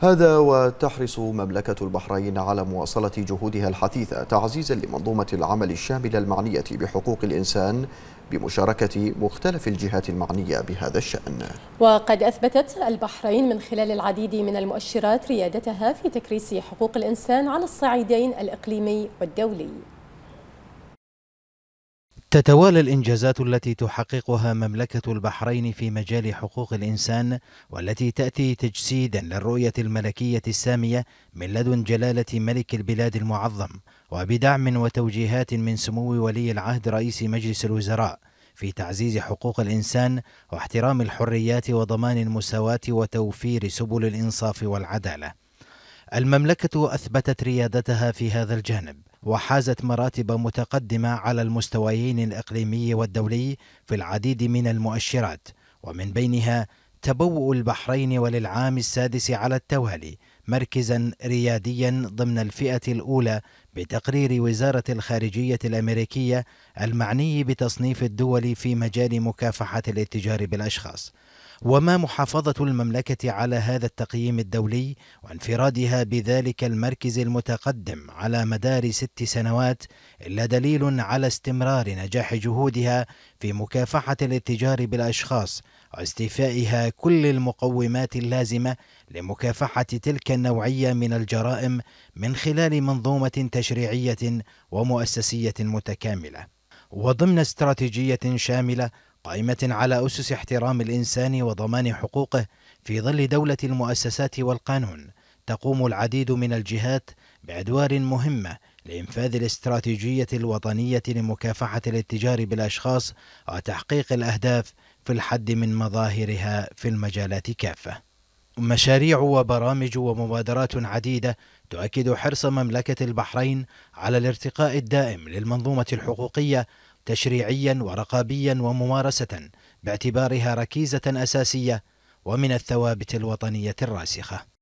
هذا وتحرص مملكة البحرين على مواصلة جهودها الحثيثة تعزيزا لمنظومة العمل الشاملة المعنية بحقوق الإنسان بمشاركة مختلف الجهات المعنية بهذا الشأن وقد أثبتت البحرين من خلال العديد من المؤشرات ريادتها في تكريس حقوق الإنسان على الصعيدين الإقليمي والدولي تتوالى الانجازات التي تحققها مملكه البحرين في مجال حقوق الانسان والتي تاتي تجسيدا للرؤيه الملكيه الساميه من لدن جلاله ملك البلاد المعظم وبدعم وتوجيهات من سمو ولي العهد رئيس مجلس الوزراء في تعزيز حقوق الانسان واحترام الحريات وضمان المساواه وتوفير سبل الانصاف والعداله المملكه اثبتت ريادتها في هذا الجانب وحازت مراتب متقدمة على المستويين الإقليمي والدولي في العديد من المؤشرات ومن بينها تبوء البحرين وللعام السادس على التوالي مركزا رياديا ضمن الفئة الأولى بتقرير وزارة الخارجية الأمريكية المعني بتصنيف الدول في مجال مكافحة الاتجار بالأشخاص وما محافظة المملكة على هذا التقييم الدولي وانفرادها بذلك المركز المتقدم على مدار ست سنوات إلا دليل على استمرار نجاح جهودها في مكافحة الاتجار بالأشخاص واستيفائها كل المقومات اللازمة لمكافحة تلك النوعية من الجرائم من خلال منظومة تشريعية ومؤسسية متكاملة وضمن استراتيجية شاملة قائمة على أسس احترام الإنسان وضمان حقوقه في ظل دولة المؤسسات والقانون تقوم العديد من الجهات بأدوار مهمة لإنفاذ الاستراتيجية الوطنية لمكافحة الاتجار بالأشخاص وتحقيق الأهداف في الحد من مظاهرها في المجالات كافة. مشاريع وبرامج ومبادرات عديدة تؤكد حرص مملكة البحرين على الارتقاء الدائم للمنظومة الحقوقية تشريعيا ورقابيا وممارسة باعتبارها ركيزة أساسية ومن الثوابت الوطنية الراسخة